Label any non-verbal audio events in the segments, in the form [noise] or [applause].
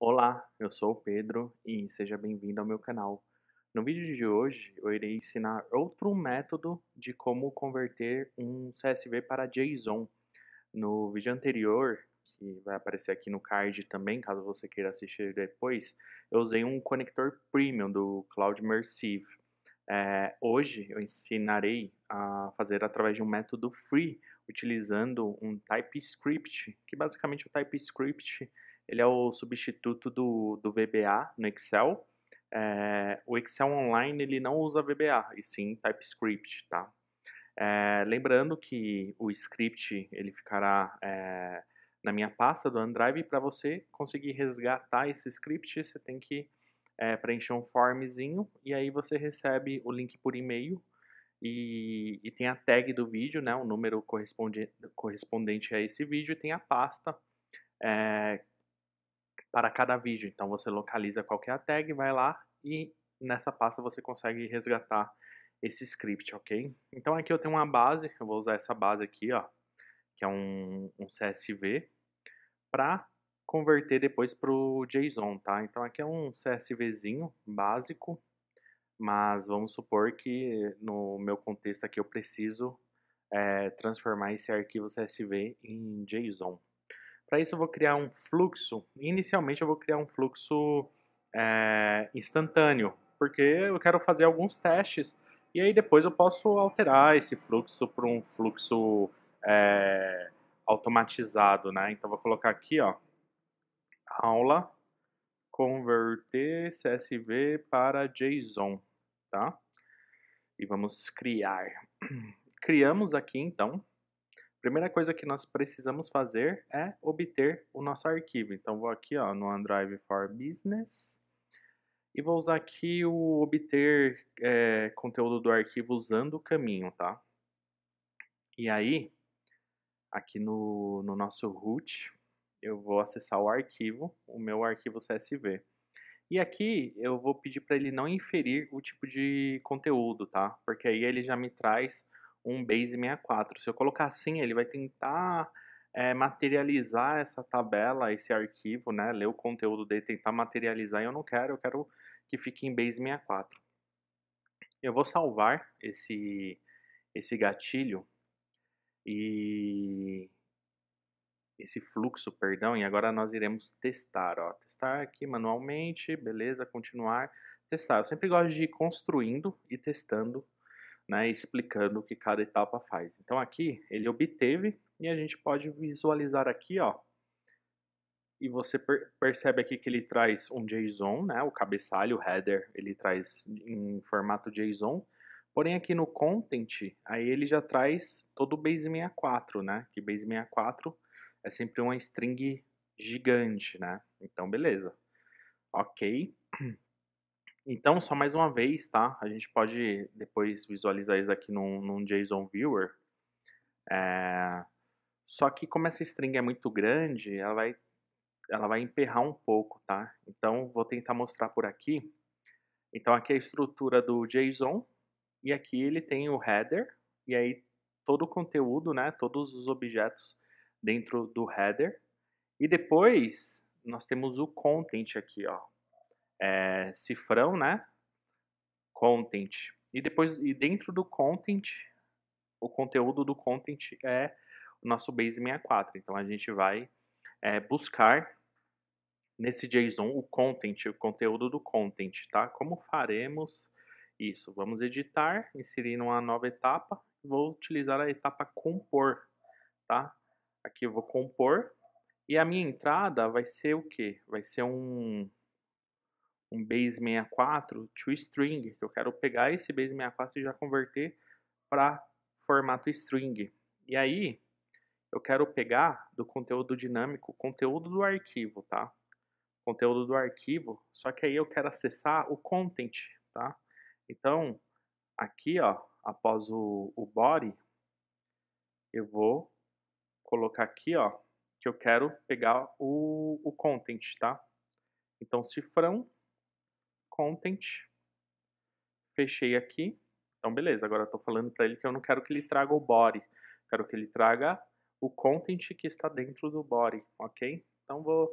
Olá, eu sou o Pedro e seja bem-vindo ao meu canal. No vídeo de hoje eu irei ensinar outro método de como converter um CSV para JSON. No vídeo anterior, que vai aparecer aqui no card também, caso você queira assistir depois, eu usei um conector premium do Cloud Mersive. É, hoje eu ensinarei a fazer através de um método free, utilizando um TypeScript, que basicamente o TypeScript ele é o substituto do, do VBA no Excel. É, o Excel Online ele não usa VBA, e sim TypeScript, tá? É, lembrando que o script ele ficará é, na minha pasta do OneDrive para você conseguir resgatar esse script, você tem que preencher um formzinho e aí você recebe o link por e-mail e, e, tem a tag do vídeo, né, o número correspondente, correspondente a esse vídeo e tem a pasta para cada vídeo. Então você localiza qualquer é tag, vai lá e nessa pasta você consegue resgatar esse script, ok? Então aqui eu tenho uma base, eu vou usar essa base aqui, ó, que é um, um CSV, para converter depois para o JSON, tá? Então aqui é um CSVzinho básico, mas vamos supor que no meu contexto aqui eu preciso é, transformar esse arquivo CSV em JSON. Para isso eu vou criar um fluxo. Inicialmente eu vou criar um fluxo é, instantâneo, porque eu quero fazer alguns testes e aí depois eu posso alterar esse fluxo para um fluxo é, automatizado, né? Então vou colocar aqui, ó, aula converter CSV para JSON, tá? E vamos criar. [clears throat] Criamos aqui então Primeira coisa que nós precisamos fazer é obter o nosso arquivo. Então vou aqui ó, no OneDrive for Business e vou usar aqui o obter é, conteúdo do arquivo usando o caminho, tá? E aí, aqui no, no nosso root, eu vou acessar o arquivo, o meu arquivo CSV. E aqui eu vou pedir para ele não inferir o tipo de conteúdo, tá? Porque aí ele já me traz um base 64. Se eu colocar assim, ele vai tentar é, materializar essa tabela, esse arquivo, né? Ler o conteúdo dele, tentar materializar. E eu não quero, eu quero que fique em base 64. Eu vou salvar esse, esse gatilho e esse fluxo, perdão, e agora nós iremos testar, ó, testar aqui manualmente, beleza, continuar, testar. Eu sempre gosto de ir construindo e testando né, explicando o que cada etapa faz. Então aqui ele obteve e a gente pode visualizar aqui, ó, e você per percebe aqui que ele traz um JSON, né, o cabeçalho, o header, ele traz em formato JSON, porém aqui no content, aí ele já traz todo o base64, né, que base64 é sempre uma string gigante, né, então beleza, ok, então, só mais uma vez, tá? A gente pode depois visualizar isso aqui num, num JSON Viewer. É... Só que como essa string é muito grande, ela vai, ela vai emperrar um pouco, tá? Então, vou tentar mostrar por aqui. Então, aqui é a estrutura do JSON. E aqui ele tem o header. E aí, todo o conteúdo, né? Todos os objetos dentro do header. E depois, nós temos o content aqui, ó é, cifrão, né? Content. E depois, e dentro do content, o conteúdo do content é o nosso base 64. Então a gente vai é, buscar nesse JSON o content, o conteúdo do content, tá? Como faremos isso? Vamos editar, inserir uma nova etapa. Vou utilizar a etapa compor, tá? Aqui eu vou compor e a minha entrada vai ser o que? Vai ser um um base 64 to string, que eu quero pegar esse base 64 e já converter para formato string. E aí, eu quero pegar do conteúdo dinâmico, conteúdo do arquivo, tá? Conteúdo do arquivo, só que aí eu quero acessar o content, tá? Então, aqui, ó, após o, o body, eu vou colocar aqui, ó, que eu quero pegar o, o content, tá? Então, cifrão, content. Fechei aqui. Então, beleza. Agora estou falando para ele que eu não quero que ele traga o body. Quero que ele traga o content que está dentro do body, ok? Então, vou...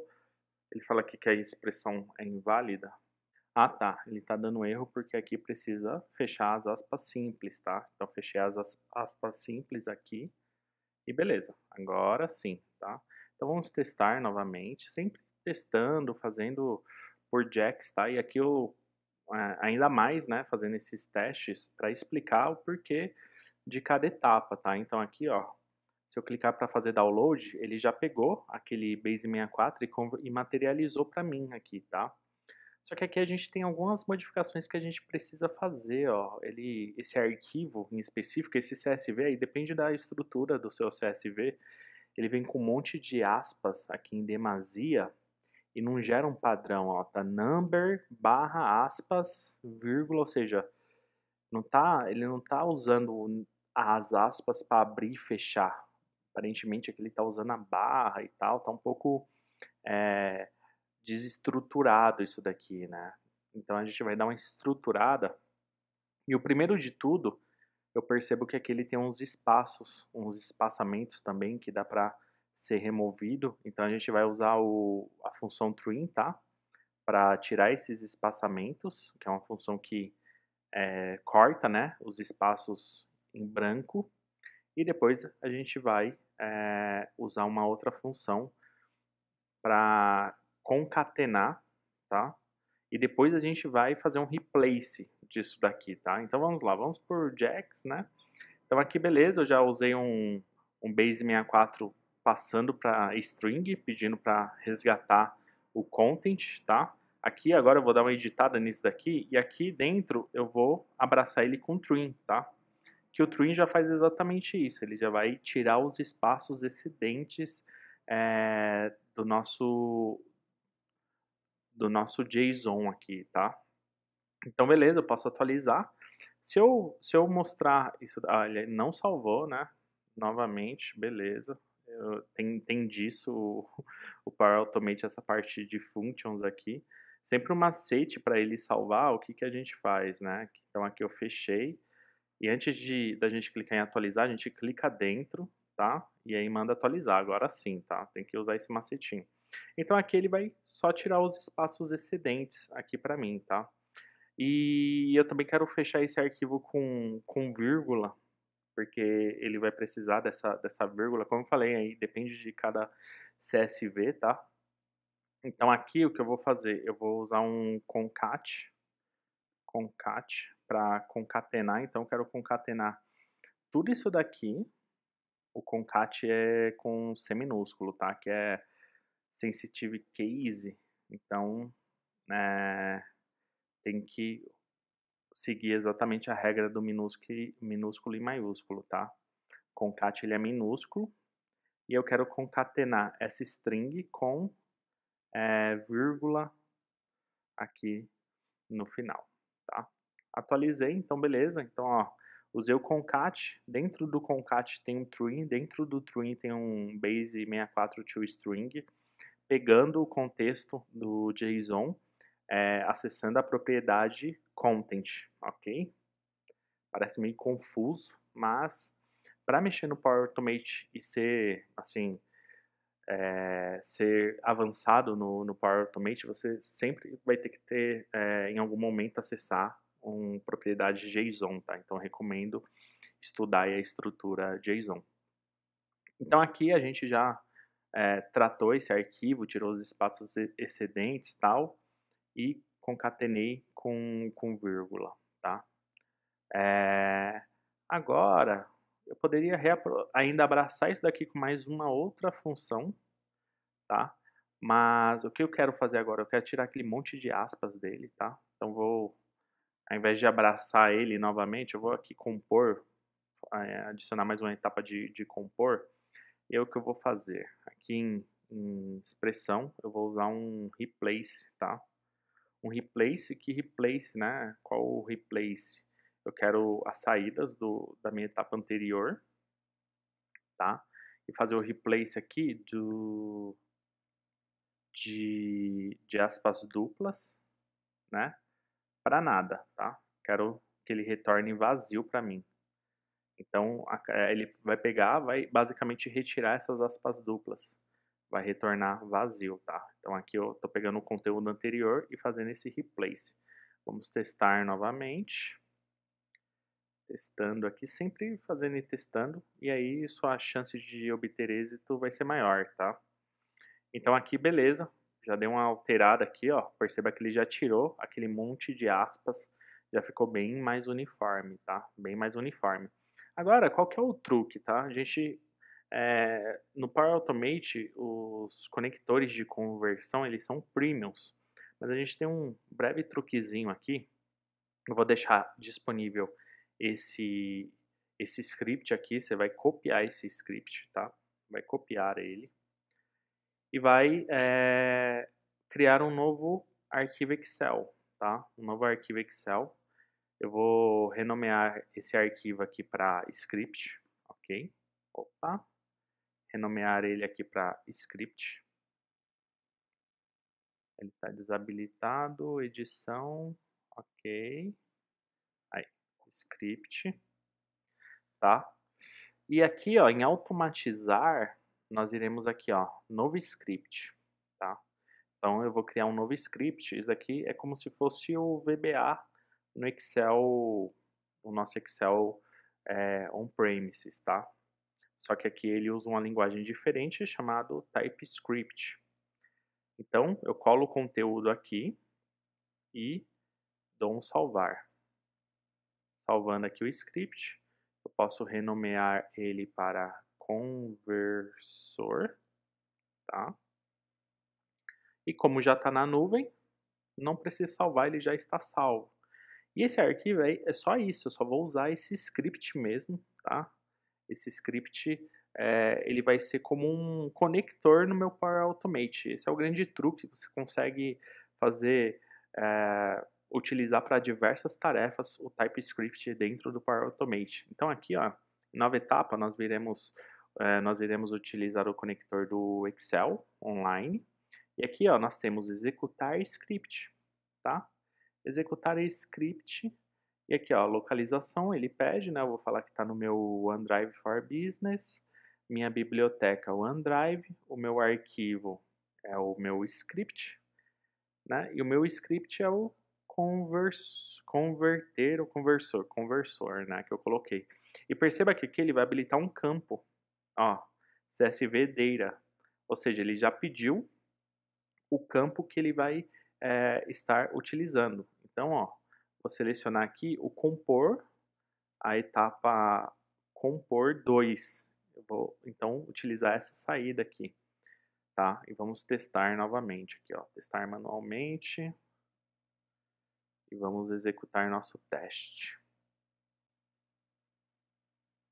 Ele fala aqui que a expressão é inválida. Ah, tá. Ele está dando erro porque aqui precisa fechar as aspas simples, tá? Então, fechei as aspas simples aqui. E beleza. Agora sim, tá? Então, vamos testar novamente. Sempre testando, fazendo por Jax, tá? E aqui eu é, ainda mais, né, fazendo esses testes para explicar o porquê de cada etapa, tá? Então aqui, ó, se eu clicar para fazer download, ele já pegou aquele Base 64 e, e materializou para mim aqui, tá? Só que aqui a gente tem algumas modificações que a gente precisa fazer, ó. Ele, esse arquivo em específico, esse CSV aí, depende da estrutura do seu CSV, ele vem com um monte de aspas aqui em demasia, e não gera um padrão, ó, tá number barra aspas vírgula, ou seja, não tá, ele não tá usando as aspas para abrir e fechar. Aparentemente aqui ele tá usando a barra e tal, tá um pouco é, desestruturado isso daqui, né? Então a gente vai dar uma estruturada. E o primeiro de tudo, eu percebo que aqui ele tem uns espaços, uns espaçamentos também que dá para ser removido, então a gente vai usar o, a função trim, tá? Para tirar esses espaçamentos, que é uma função que é, corta né, os espaços em branco, e depois a gente vai é, usar uma outra função para concatenar, tá? E depois a gente vai fazer um replace disso daqui, tá? Então vamos lá, vamos por Jax, né? Então aqui beleza, eu já usei um, um Base 64 passando para string, pedindo para resgatar o content, tá? Aqui agora eu vou dar uma editada nisso daqui e aqui dentro eu vou abraçar ele com trim, tá? Que o trim já faz exatamente isso, ele já vai tirar os espaços excedentes é, do nosso do nosso JSON aqui, tá? Então beleza, eu posso atualizar. Se eu, se eu mostrar isso, ah, ele não salvou, né? Novamente, beleza tem, tem disso o, o Power Automate, essa parte de functions aqui. Sempre um macete para ele salvar, o que, que a gente faz, né? Então aqui eu fechei. E antes de da gente clicar em atualizar, a gente clica dentro, tá? E aí manda atualizar, agora sim, tá? Tem que usar esse macetinho. Então aqui ele vai só tirar os espaços excedentes aqui para mim, tá? E eu também quero fechar esse arquivo com, com vírgula, porque ele vai precisar dessa, dessa vírgula, como eu falei aí, depende de cada CSV, tá? Então aqui o que eu vou fazer, eu vou usar um concat, concat para concatenar, então eu quero concatenar tudo isso daqui, o concat é com C minúsculo, tá? Que é sensitive case, então é, tem que seguir exatamente a regra do minúsculo, e maiúsculo, tá? Concat ele é minúsculo e eu quero concatenar essa string com é, vírgula aqui no final, tá? Atualizei, então beleza. Então, ó, usei o concat, dentro do concat tem um string, dentro do string tem um base 64 to string, pegando o contexto do JSON é, acessando a propriedade content, ok? Parece meio confuso, mas para mexer no Power Automate e ser assim é, ser avançado no, no, Power Automate, você sempre vai ter que ter é, em algum momento acessar uma propriedade JSON, tá? Então recomendo estudar a estrutura JSON. Então aqui a gente já é, tratou esse arquivo, tirou os espaços excedentes, tal e concatenei com, com vírgula, tá? É, agora, eu poderia ainda abraçar isso daqui com mais uma outra função, tá? Mas o que eu quero fazer agora? Eu quero tirar aquele monte de aspas dele, tá? Então vou, ao invés de abraçar ele novamente, eu vou aqui compor, adicionar mais uma etapa de, de compor. E é o que eu vou fazer. Aqui em, em expressão, eu vou usar um replace, tá? um replace, que replace, né? Qual o replace? Eu quero as saídas do, da minha etapa anterior, tá? E fazer o replace aqui do, de, de aspas duplas, né? Para nada, tá? Quero que ele retorne vazio para mim. Então, é, ele vai pegar, vai basicamente retirar essas aspas duplas vai retornar vazio, tá? Então aqui eu estou pegando o conteúdo anterior e fazendo esse replace. Vamos testar novamente. Testando aqui, sempre fazendo e testando, e aí sua chance de obter êxito vai ser maior, tá? Então aqui, beleza, já dei uma alterada aqui, ó, perceba que ele já tirou aquele monte de aspas, já ficou bem mais uniforme, tá? Bem mais uniforme. Agora, qual que é o truque, tá? A gente é, no Power Automate, os conectores de conversão eles são premiums, mas a gente tem um breve truquezinho aqui. Eu vou deixar disponível esse esse script aqui. Você vai copiar esse script, tá? Vai copiar ele e vai é, criar um novo arquivo Excel, tá? Um novo arquivo Excel. Eu vou renomear esse arquivo aqui para script, ok? Opa! renomear ele aqui para script. Ele está desabilitado, edição, ok. Aí, script, tá? E aqui, ó, em automatizar, nós iremos aqui, ó, novo script, tá? Então, eu vou criar um novo script. Isso aqui é como se fosse o VBA no Excel, o nosso Excel é, on-premises, tá? Só que aqui ele usa uma linguagem diferente chamado TypeScript. Então, eu colo o conteúdo aqui e dou um salvar. Salvando aqui o script, eu posso renomear ele para conversor, tá? E como já está na nuvem, não precisa salvar, ele já está salvo. E esse arquivo aí é só isso, eu só vou usar esse script mesmo, tá? Esse script é, ele vai ser como um conector no meu Power Automate. Esse é o grande truque que você consegue fazer, é, utilizar para diversas tarefas o TypeScript dentro do Power Automate. Então aqui, ó, nova etapa, nós viremos, é, nós iremos utilizar o conector do Excel online. E aqui, ó, nós temos executar script, tá? Executar script e aqui, ó, localização, ele pede, né? Eu vou falar que está no meu OneDrive for Business, minha biblioteca é OneDrive, o meu arquivo é o meu script, né? E o meu script é o convers, converter o conversor, conversor, né? Que eu coloquei. E perceba aqui que ele vai habilitar um campo, ó, CSV Data, ou seja, ele já pediu o campo que ele vai é, estar utilizando. Então, ó, vou selecionar aqui o compor, a etapa compor 2. Eu vou, então, utilizar essa saída aqui, tá? E vamos testar novamente aqui, ó. Testar manualmente. E vamos executar nosso teste.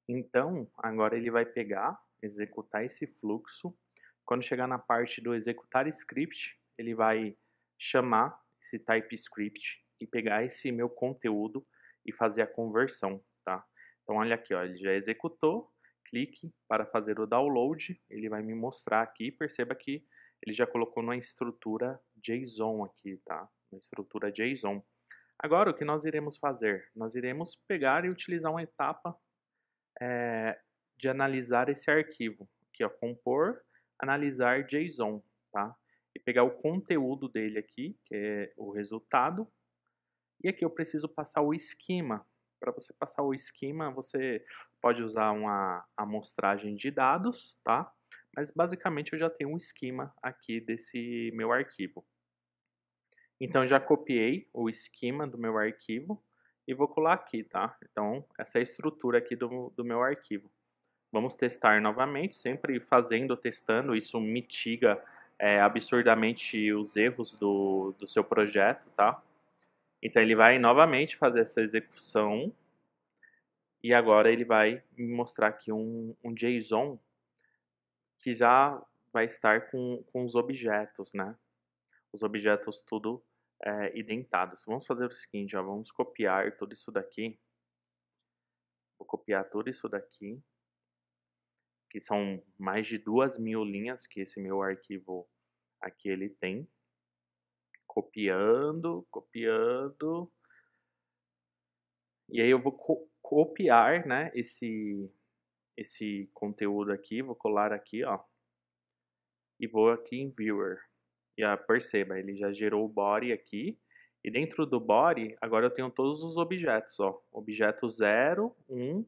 Então, agora ele vai pegar, executar esse fluxo. Quando chegar na parte do executar script, ele vai chamar esse TypeScript e pegar esse meu conteúdo e fazer a conversão, tá? Então olha aqui, ó, ele já executou, clique para fazer o download, ele vai me mostrar aqui, perceba que ele já colocou na estrutura JSON aqui, tá? Na estrutura JSON. Agora, o que nós iremos fazer? Nós iremos pegar e utilizar uma etapa é, de analisar esse arquivo. Aqui, ó, compor, analisar JSON, tá? E pegar o conteúdo dele aqui, que é o resultado, e aqui eu preciso passar o esquema. Para você passar o esquema, você pode usar uma amostragem de dados, tá? Mas basicamente eu já tenho um esquema aqui desse meu arquivo. Então já copiei o esquema do meu arquivo e vou colar aqui, tá? Então essa é a estrutura aqui do, do meu arquivo. Vamos testar novamente, sempre fazendo, testando, isso mitiga é, absurdamente os erros do, do seu projeto, tá? Então ele vai novamente fazer essa execução e agora ele vai me mostrar aqui um, um JSON que já vai estar com, com os objetos, né? Os objetos tudo é, identados. Vamos fazer o seguinte, ó, vamos copiar tudo isso daqui. Vou copiar tudo isso daqui, que são mais de duas mil linhas que esse meu arquivo aqui ele tem copiando, copiando. E aí eu vou co copiar, né, esse esse conteúdo aqui, vou colar aqui, ó. E vou aqui em viewer. E ó, perceba, ele já gerou o body aqui. E dentro do body, agora eu tenho todos os objetos, ó. Objeto 0, 1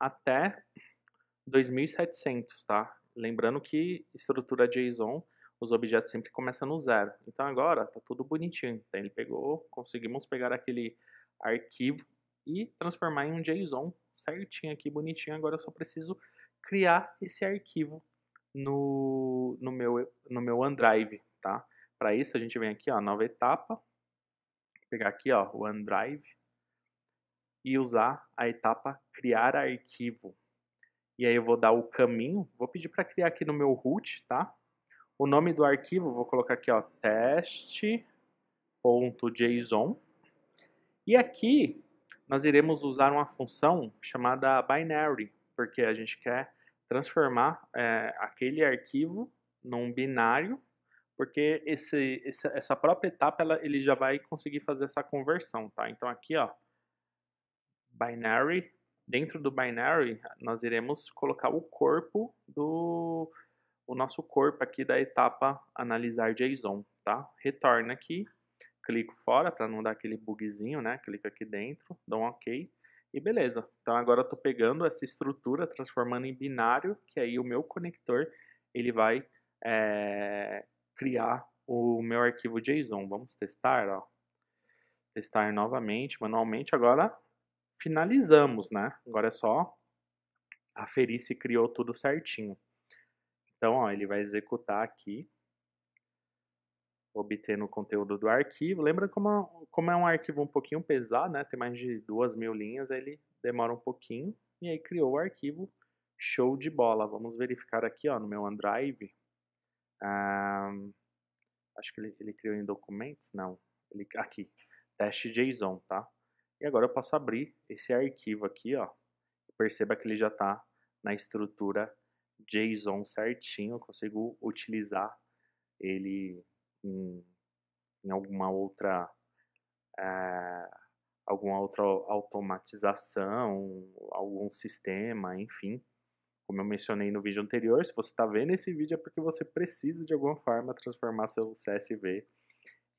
até 2700, tá? Lembrando que estrutura JSON os objetos sempre começam no zero. Então agora tá tudo bonitinho. Então ele pegou, conseguimos pegar aquele arquivo e transformar em um JSON certinho aqui, bonitinho. Agora eu só preciso criar esse arquivo no, no, meu, no meu OneDrive, tá? Para isso a gente vem aqui, ó, nova etapa, pegar aqui, ó, o OneDrive e usar a etapa criar arquivo. E aí eu vou dar o caminho, vou pedir para criar aqui no meu root, tá? O nome do arquivo, vou colocar aqui, ó, teste.json. E aqui nós iremos usar uma função chamada binary, porque a gente quer transformar é, aquele arquivo num binário, porque esse, essa própria etapa ela, ele já vai conseguir fazer essa conversão, tá? Então aqui, ó, binary, dentro do binary nós iremos colocar o corpo do, o nosso corpo aqui da etapa analisar JSON, tá? Retorna aqui, clico fora para não dar aquele bugzinho, né? Clico aqui dentro, dou um OK e beleza. Então agora eu estou pegando essa estrutura, transformando em binário, que aí o meu conector ele vai é, criar o meu arquivo JSON. Vamos testar, ó. Testar novamente, manualmente. Agora finalizamos, né? Agora é só aferir se criou tudo certinho. Então, ó, ele vai executar aqui, obtendo o conteúdo do arquivo. Lembra como, é como é um arquivo um pouquinho pesado, né? Tem mais de duas mil linhas, ele demora um pouquinho. E aí criou o arquivo, show de bola. Vamos verificar aqui, ó, no meu OneDrive. Ah, acho que ele, ele criou em documentos, não. Ele, aqui, teste JSON, tá? E agora eu posso abrir esse arquivo aqui, ó. Perceba que ele já está na estrutura JSON certinho, eu consigo utilizar ele em, em alguma outra é, alguma outra automatização, algum sistema, enfim. Como eu mencionei no vídeo anterior, se você está vendo esse vídeo é porque você precisa de alguma forma transformar seu CSV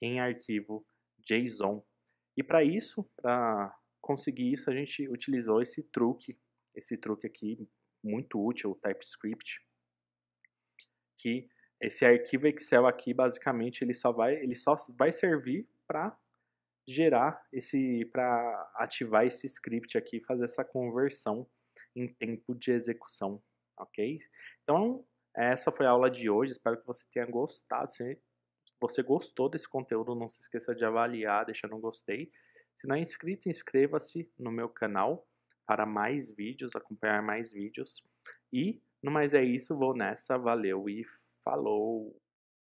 em arquivo JSON. E para isso, para conseguir isso, a gente utilizou esse truque, esse truque aqui muito útil, o TypeScript, que esse arquivo Excel aqui, basicamente, ele só vai, ele só vai servir para gerar esse, para ativar esse script aqui, fazer essa conversão em tempo de execução, ok? Então, essa foi a aula de hoje, espero que você tenha gostado. Se você gostou desse conteúdo, não se esqueça de avaliar, deixar um gostei. Se não é inscrito, inscreva-se no meu canal para mais vídeos, acompanhar mais vídeos. E no mais é isso, vou nessa, valeu e falou!